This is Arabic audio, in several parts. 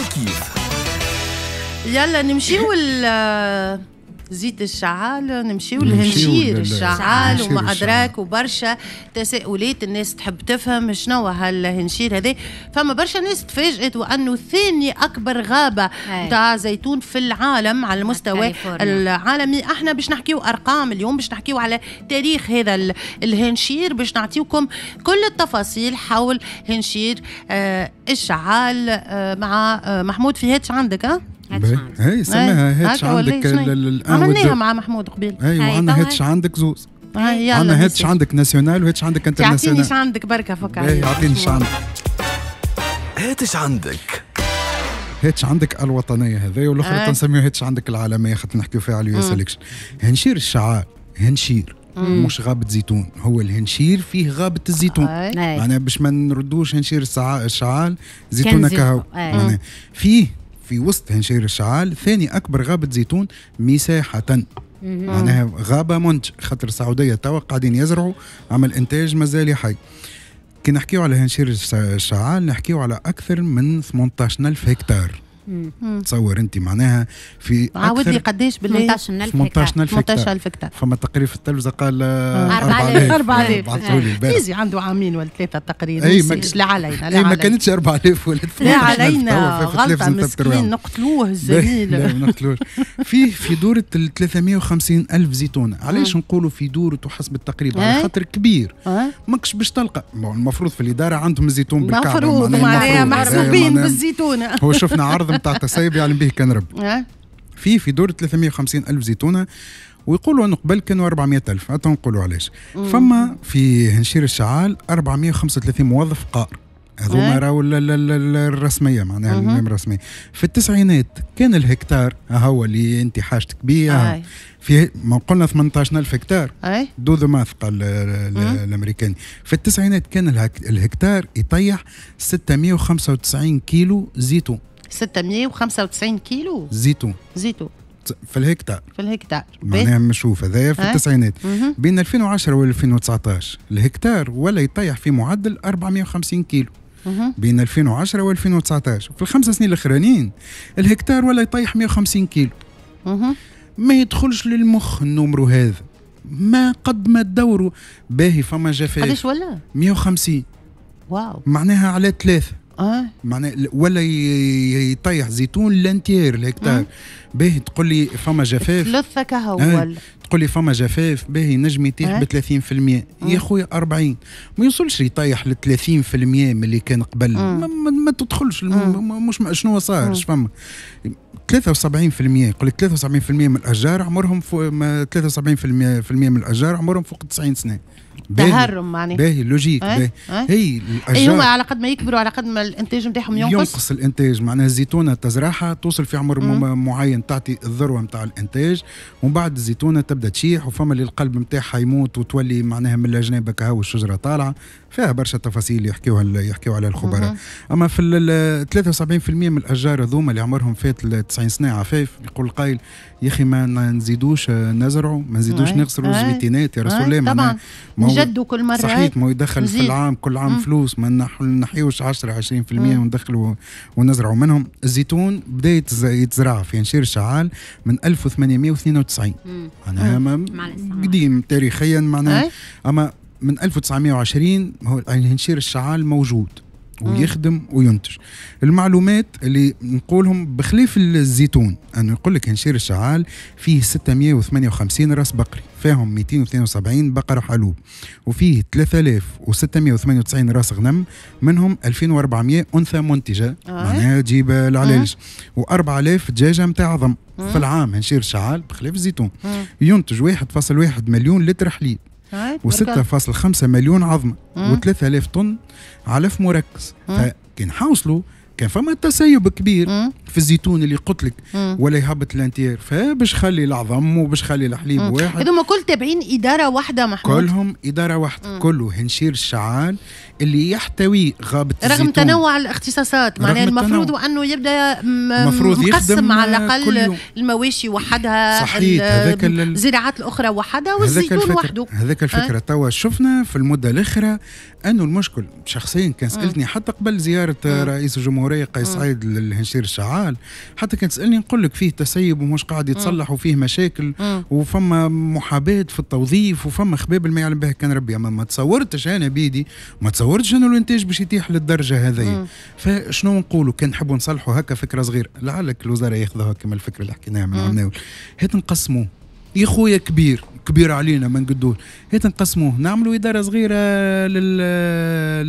الكيف يلا نمشي ولا زيت الشعال نمشيو لهنشير الشعال وما أدراك وبرشا تساؤلات الناس تحب تفهم شنو هالهنشير هذا فما برشا ناس تفاجئت وأنه ثاني أكبر غابة نتاع زيتون في العالم على المستوى العالمي احنا باش نحكيو أرقام اليوم باش نحكيو على تاريخ هذا الهنشير باش نعطيكم كل التفاصيل حول هنشير آه الشعال آه مع آه محمود فيهاتش عندك ها؟ هي سميها هاتش عندك إيه، إيه. عملناها مع محمود قبيل أيوة، اي وعندنا هاتش عندك زوز عندنا آه، هاتش عندك ناسيونال وهاتش عندك انترناسيونال ايش عندك بركه فك إيه، عليك ايش عندك هاتش عندك هاتش عندك الوطنيه هذايا والاخرى آه. تنسميو هاتش عندك العالميه خاطر نحكيو فيها على اليو اس هنشير الشعار هنشير مم. مش غابة زيتون هو الهنشير فيه غابة الزيتون معناها باش ما نردوش هنشير الشعال زيتونة كهو معناها فيه في وسط هنشير الشعال ثاني أكبر غابة زيتون مساحة معناها غابة منتج خاطر السعودية توا قاعدين يزرعوا عمل إنتاج مازال حي كي نحكيو على هنشير الشعال نحكيو على أكثر من 18000 هكتار تصور انت معناها في عاود لي قداش بال 18000 18000 18000 هكتار فما تقرير في التلفزه قال 4000 4000 يزي عنده عامين ولا ثلاثه تقرير اي ما لا علينا لا ما كانتش 4000 ولا لا علينا غلطه مسكين نقتلوه الزميل لا ما نقتلوش فيه في دورة 350 ألف زيتونة آه. علاش نقولوا في دورة وحسب التقرير على آه. خاطر كبير آه. ماكش باش تلقى المفروض في الإدارة عندهم الزيتون بالكعبة المفروض معناها محسوبين بالزيتونة هو شفنا عرض البعض نتاع التسيب يعلم يعني به كان رب في في دور 350 ألف زيتونة ويقولوا أنه قبل كانوا 400 ألف حتى نقولوا علاش فما في هنشير الشعال 435 موظف قار هذوما راهو الرسميه معناها المهم الرسميه في التسعينات كان الهكتار هو اللي انت حاجتك بيه في ما قلنا 18000 هكتار دو ذا ماث قال الامريكاني في التسعينات كان الهكتار يطيح 695 كيلو زيتون 695 كيلو زيتون زيتون في الهكتار في الهكتار معناها مشوف هذايا في التسعينات بين 2010 و 2019 الهكتار ولا يطيح في معدل 450 كيلو بين 2010 و 2019 في الخمس سنين الاخرانيين الهكتار ولا يطيح 150 كيلو ما يدخلش للمخ النومرو هذا ما قد ما تدوروا باهي فما جفاف قداش ولا 150 واو معناها على ثلاثه اه ولا يطيح زيتون لانتير الهكتار آه. باهي تقول لي فما جفاف لثة كهول آه. تقول لي فما جفاف باهي نجم يطيح آه. ب 30% آه. يا خويا 40 ما يوصلش يطيح ل 30% من اللي كان قبل ما, ما, ما تدخلش مش شنو صار اش فما 73% يقول لك 73% من الاشجار عمرهم فوق 73% من الاشجار عمرهم فوق 90 سنه تهرم معناها باهي لوجيك إيه؟ باهي اه؟ اه؟ هي الاحجار اي هما على قد ما يكبروا على قد ما الانتاج نتاعهم ينقص ينقص الانتاج معناها الزيتونه تزرعها توصل في عمر معين تعطي الذروه نتاع الانتاج ومن بعد الزيتونه تبدا تشيح وفما اللي القلب نتاعها يموت وتولي معناها من الجناب هكا والشجره طالعه فيها برشا تفاصيل يحكيوها يحكيوها عليها الخبراء اما في 73% من الاشجار هذوما اللي عمرهم فات 90 سنه عفاف يقول القائل يا اخي ما نزيدوش آه، نزرعوا ما نزيدوش نخسروا الزويتينات يا رسول الله طبعا نجدوا كل مره صحيح ما يدخل في العام كل عام فلوس ما نحيوش 10 20% وندخلوا ونزرعوا منهم الزيتون بدا يتزرع في انشير الشعال من 1892 معناها قديم تاريخيا معناها اما من 1920 هو هنشير يعني الشعال موجود ويخدم وينتج المعلومات اللي نقولهم بخلاف الزيتون انا نقول لك هنشير الشعال فيه 658 راس بقري فيهم 272 بقرة حلوب وفيه 3698 راس غنم منهم 2400 أنثى منتجة آه. معناها تجيب العلاج و آه. و4000 دجاجة متاع ضم في آه. العام هنشير الشعال بخلاف الزيتون آه. ينتج 1.1 مليون لتر حليب طيب، و6.5 مليون عظمه و3000 طن علف مركز كي نحوصلوا كان فما تسيب كبير مم. في الزيتون اللي قلت لك ولا يهبط الانتير فباش خلي العظم وباش خلي الحليب مم. واحد هذوما كل تابعين اداره واحده محمود كلهم اداره واحده كله هنشير الشعال اللي يحتوي غابه الزيتون رغم تنوع الاختصاصات معناها المفروض انه يبدا مفروض مقسم على الاقل المواشي وحدها صحيح هذاك الزراعات الاخرى وحدها والزيتون وحده هذاك الفكره أه؟ توا شفنا في المده الاخيره انه المشكل شخصيا كان سالتني حتى قبل زياره رئيس الجمهوريه الجمهوريه قيس سعيد للهنشير الشعال حتى كان تسالني نقول لك فيه تسيب ومش قاعد يتصلح وفيه مشاكل وفما محاباه في التوظيف وفما خباب ما يعلم به كان ربي اما ما تصورتش انا بيدي ما تصورتش انه الانتاج باش يتيح للدرجه هذه فشنو نقولوا كان نحبوا نصلحوا هكا فكره صغيره لعلك الوزاره ياخذوها كما الفكره اللي حكيناها من هات نقسموا يا خويا كبير كبير علينا ما نقدوه هي نقسموه نعملوا اداره صغيره لل...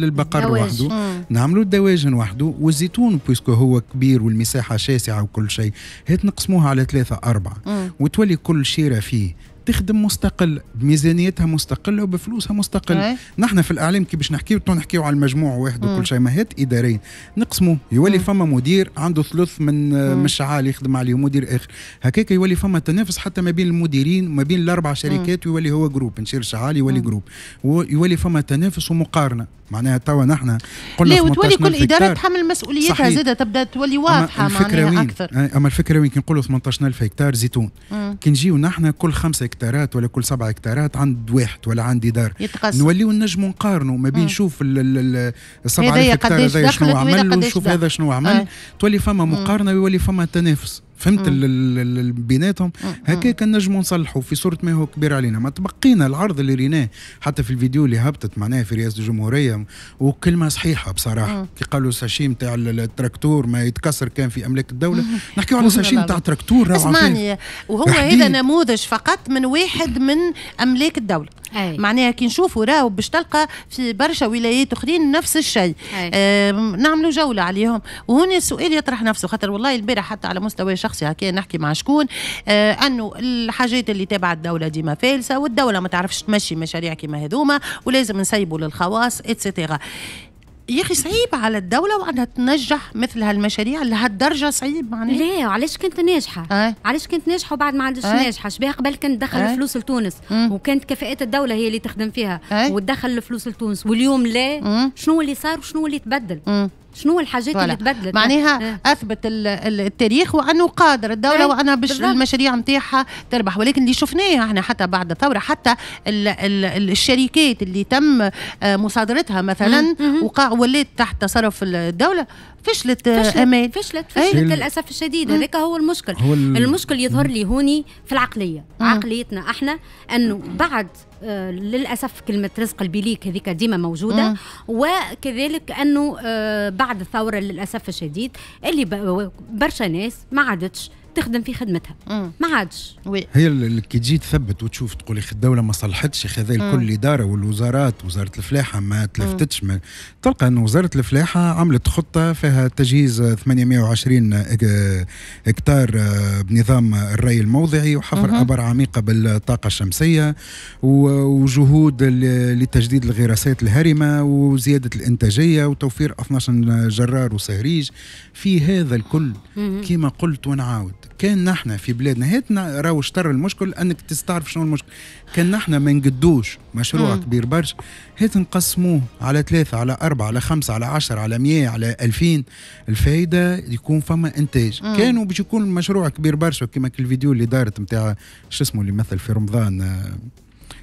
للبقر وحده نعملوا الدواجن وحده والزيتون بويسكو هو كبير والمساحه شاسعه وكل شيء هي تنقسموها على ثلاثه اربعه مم. وتولي كل شيره فيه تخدم مستقل بميزانيتها مستقله وبفلوسها مستقل نحن في الاعلام كي باش نحكيو تو نحكيو على المجموع واحد وكل شيء ماهات اداريا نقسموا يولي مم. فما مدير عنده ثلث من مشعال يخدم عليه مدير اخر هكاك يولي فما تنافس حتى ما بين المديرين وما بين الاربع شركات ويولي هو جروب نشير شعال يولي جروب ويولي فما تنافس ومقارنه معناها توا نحن قلنا لا وتولي كل اداره تحمل مسؤوليتها زادة تبدا تولي واضحه معناها اكثر اما الفكره وين كي نقولوا 18000 هكتار زيتون كي نجيو نحن كل 5 هكتار هكتارات ولا كل سبعة هكتارات عند واحد ولا عندي دار يتقسم نوليو نجمو نقارنوا ما بين شوف السبعة هكتار هذا شنو عمل ونشوف هذا شنو عمل تولي فما مقارنة ويولي فما تنافس فهمت بيناتهم هكاك نجموا نصلحوا في صوره ما هو كبير علينا ما تبقينا العرض اللي ريناه حتى في الفيديو اللي هبطت معناها في رئاسه الجمهوريه وكلمه صحيحه بصراحه كي قالوا ساشي نتاع التراكتور ما يتكسر كان في املاك الدوله نحكيو على ساشي نتاع تراكتور اسمعني وهو هذا نموذج فقط من واحد من املاك الدوله أي. معناها كي نشوفوا راهو باش تلقى في برشا ولايات اخرين نفس الشيء آه نعملوا جوله عليهم وهنا السؤال يطرح نفسه خاطر والله البارح حتى على مستوى شخص شخصي هكا نحكي مع شكون آه انه الحاجات اللي تابعه الدوله ديما فالسه والدوله ما تعرفش تمشي مشاريع كيما هذوما ولازم نسيبوا للخواص اتسيتيرا يا اخي صعيب على الدوله وانها تنجح مثل هالمشاريع لهالدرجه صعيب معناها ليه وعلاش كانت ناجحه آه؟ علاش كانت ناجحه وبعد ما عادش آه؟ ناجحه شبيها قبل كانت تدخل آه؟ فلوس لتونس مم. وكانت كفاءات الدوله هي اللي تخدم فيها آه؟ وتدخل الفلوس لتونس واليوم لا شنو اللي صار وشنو اللي تبدل مم. شنو الحاجات ولا. اللي تبدلت معناها إيه. اثبت التاريخ وانه قادر الدوله إيه، وانا باش المشاريع نتاعها تربح ولكن اللي شفناه احنا حتى بعد الثوره حتى الـ الـ الشركات اللي تم آه، مصادرتها مثلا وقع ولات تحت تصرف الدوله آه، فشلت, امال فشلت فشلت للاسف الشديد هذاك هو المشكل هو المشكل يظهر لي هوني في العقليه مم. عقليتنا احنا انه بعد آه، للاسف كلمه رزق البليك هذيك ديما موجوده مم. وكذلك انه آه، بعد الثوره للاسف الشديد اللي برشا ناس ما عادتش تخدم في خدمتها ما عادش هي هي كي تجي تثبت وتشوف تقول يا الدوله ما صلحتش يا اخي هذا الكل اداره والوزارات وزاره الفلاحه ما تلفتتش تلقى ان وزاره الفلاحه عملت خطه فيها تجهيز 820 هكتار آه، بنظام الري الموضعي وحفر ابار عميقه بالطاقه الشمسيه وجهود لتجديد الغراسات الهرمه وزياده الانتاجيه وتوفير 12 جرار وسهريج في هذا الكل كما قلت ونعاود كان نحن في بلادنا هاتنا راهو شطر المشكل انك تستعرف شنو المشكل كان نحن ما نقدوش مشروع مم. كبير برشا هات نقسموه على ثلاثة على أربعة على خمسة على عشرة على مية على ألفين الفايدة يكون فما إنتاج مم. كانوا باش يكون مشروع كبير برشا كما الفيديو اللي دارت نتاع شو اسمه اللي مثل في رمضان آه،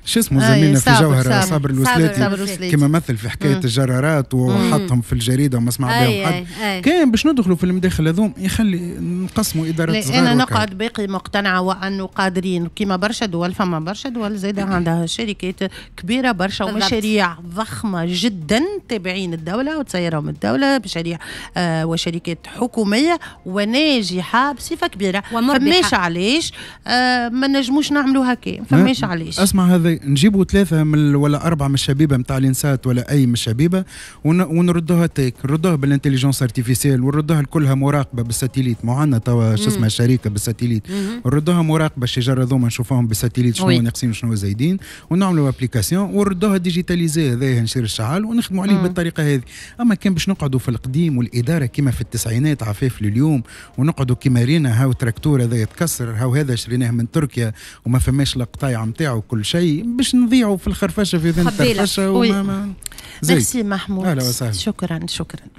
شو اسمه آه، زميلنا في جوهره صابر الوسلاتي كما مثل في حكايه مم. الجرارات وحطهم في الجريده وما سمع بهم حد كان باش ندخلوا في المداخل هذوم يخلي نقسموا ادارات صغار انا نقعد باقي مقتنعه وانه قادرين كما برشا دول فما برشا دول زاده عندها شركات كبيره برشا ومشاريع ضخمه جدا تابعين الدوله وتسيرهم الدوله مشاريع آه وشركات حكوميه وناجحه بصفه كبيره فماش علاش آه ما نجموش نعملوا هكا فماش علاش اسمع هذا نجيبوا ثلاثه من ولا اربعه من الشبيبه نتاع الانسات ولا اي من الشبيبه ونردوها تيك نردوها بالانتليجنس ارتيفيسيال ونردوها كلها مراقبه بالساتيليت معنا عندنا توا شو اسمها شريكه بالساتيليت نردوها مراقبه الشجره هذوما نشوفوهم بالساتيليت شنو ناقصين وشنو زايدين ونعملوا ابليكاسيون ونردوها ديجيتاليزي هذايا نشير الشعال ونخدموا عليه بالطريقه هذه اما كان باش نقعدوا في القديم والاداره كما في التسعينات عفاف لليوم ونقعدوا كما رينا هاو تراكتور هذا يتكسر هاو هذا شريناه من تركيا وما فماش القطايع نتاعو كل شيء باش نضيعوا في الخرفشه في ذنب الخرفشه وما ما ميرسي محمود شكرا شكرا